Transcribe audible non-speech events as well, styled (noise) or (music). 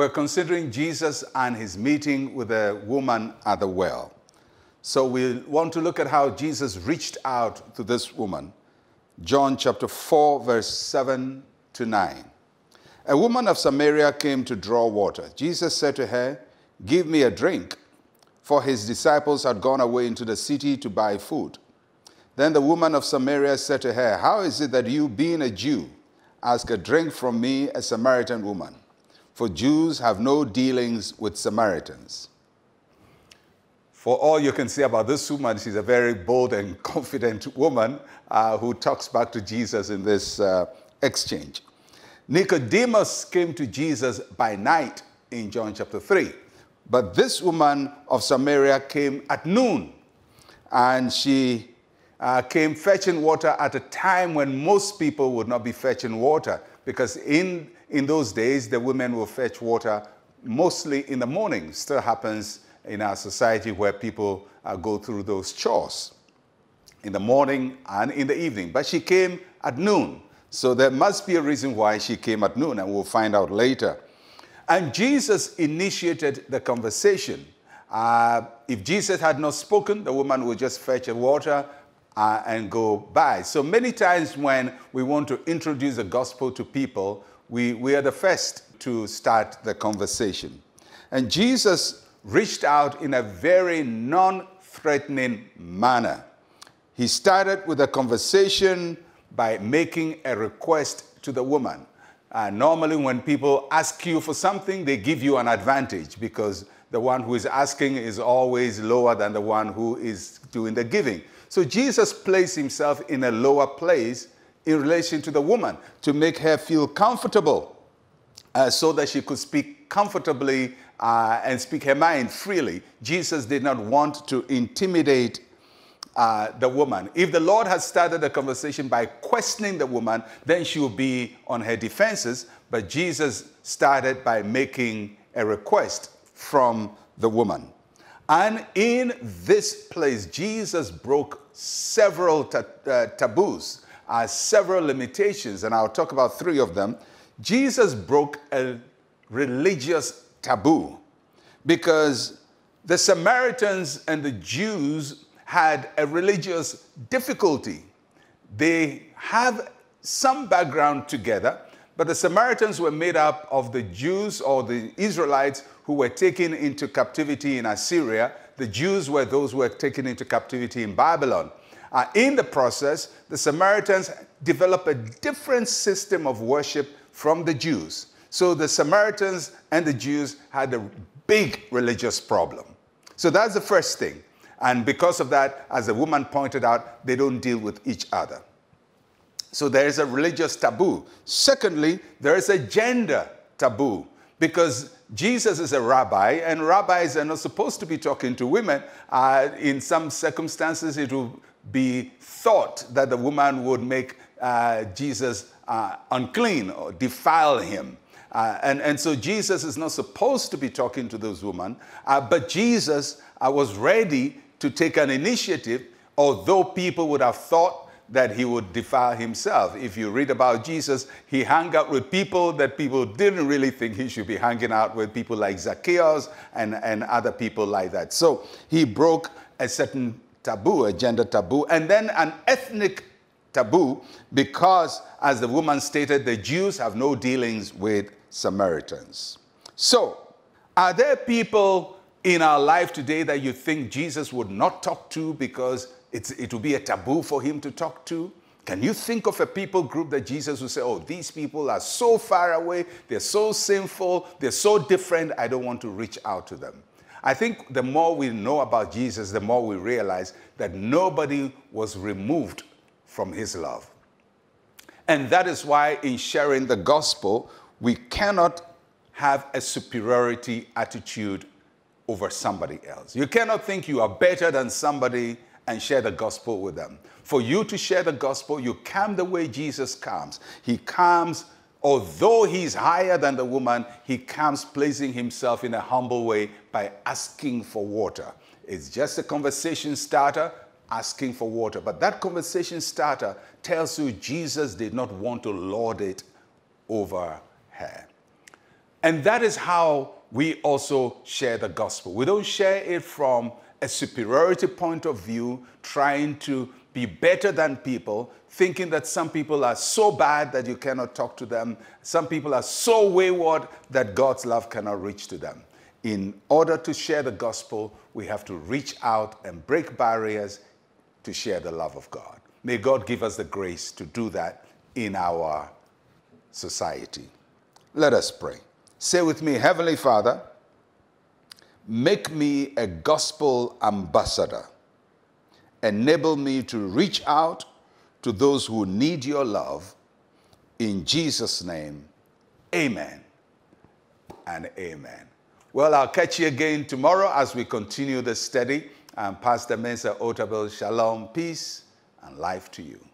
We're considering Jesus and his meeting with the woman at the well. So we want to look at how Jesus reached out to this woman. John chapter 4, verse 7 to 9. A woman of Samaria came to draw water. Jesus said to her, Give me a drink, for his disciples had gone away into the city to buy food. Then the woman of Samaria said to her, How is it that you, being a Jew, ask a drink from me, a Samaritan woman? for Jews have no dealings with Samaritans. For all you can say about this woman, she's a very bold and (laughs) confident woman uh, who talks back to Jesus in this uh, exchange. Nicodemus came to Jesus by night in John chapter 3. But this woman of Samaria came at noon, and she uh, came fetching water at a time when most people would not be fetching water, because in in those days, the women will fetch water mostly in the morning. Still happens in our society where people uh, go through those chores in the morning and in the evening. But she came at noon. So there must be a reason why she came at noon, and we'll find out later. And Jesus initiated the conversation. Uh, if Jesus had not spoken, the woman would just fetch water uh, and go by. So many times when we want to introduce the gospel to people, we, we are the first to start the conversation. And Jesus reached out in a very non threatening manner. He started with a conversation by making a request to the woman. Uh, normally, when people ask you for something, they give you an advantage because the one who is asking is always lower than the one who is doing the giving. So Jesus placed himself in a lower place in relation to the woman to make her feel comfortable uh, so that she could speak comfortably uh, and speak her mind freely. Jesus did not want to intimidate uh, the woman. If the Lord had started the conversation by questioning the woman, then she would be on her defenses. But Jesus started by making a request from the woman. And in this place, Jesus broke several ta uh, taboos are several limitations, and I'll talk about three of them. Jesus broke a religious taboo because the Samaritans and the Jews had a religious difficulty. They have some background together, but the Samaritans were made up of the Jews or the Israelites who were taken into captivity in Assyria. The Jews were those who were taken into captivity in Babylon. Uh, in the process, the Samaritans develop a different system of worship from the Jews. So the Samaritans and the Jews had a big religious problem. So that's the first thing. And because of that, as the woman pointed out, they don't deal with each other. So there is a religious taboo. Secondly, there is a gender taboo because Jesus is a rabbi, and rabbis are not supposed to be talking to women. Uh, in some circumstances, it would be thought that the woman would make uh, Jesus uh, unclean or defile him. Uh, and, and so Jesus is not supposed to be talking to those women, uh, but Jesus uh, was ready to take an initiative, although people would have thought that he would defile himself. If you read about Jesus, he hung out with people that people didn't really think he should be hanging out with, people like Zacchaeus and, and other people like that. So he broke a certain taboo, a gender taboo, and then an ethnic taboo because, as the woman stated, the Jews have no dealings with Samaritans. So, are there people in our life today that you think Jesus would not talk to because it would be a taboo for him to talk to? Can you think of a people group that Jesus would say, Oh, these people are so far away, they're so sinful, they're so different, I don't want to reach out to them? I think the more we know about Jesus, the more we realize that nobody was removed from his love. And that is why, in sharing the gospel, we cannot have a superiority attitude over somebody else. You cannot think you are better than somebody and share the gospel with them. For you to share the gospel, you come the way Jesus comes. He comes, although he's higher than the woman, he comes placing himself in a humble way by asking for water. It's just a conversation starter, asking for water. But that conversation starter tells you Jesus did not want to lord it over her. And that is how we also share the gospel. We don't share it from a superiority point of view, trying to be better than people, thinking that some people are so bad that you cannot talk to them, some people are so wayward that God's love cannot reach to them. In order to share the gospel, we have to reach out and break barriers to share the love of God. May God give us the grace to do that in our society. Let us pray. Say with me, Heavenly Father, make me a gospel ambassador. Enable me to reach out to those who need your love. In Jesus' name, amen and amen. Well, I'll catch you again tomorrow as we continue the study. And Pastor Mensah Otabel, shalom, peace, and life to you.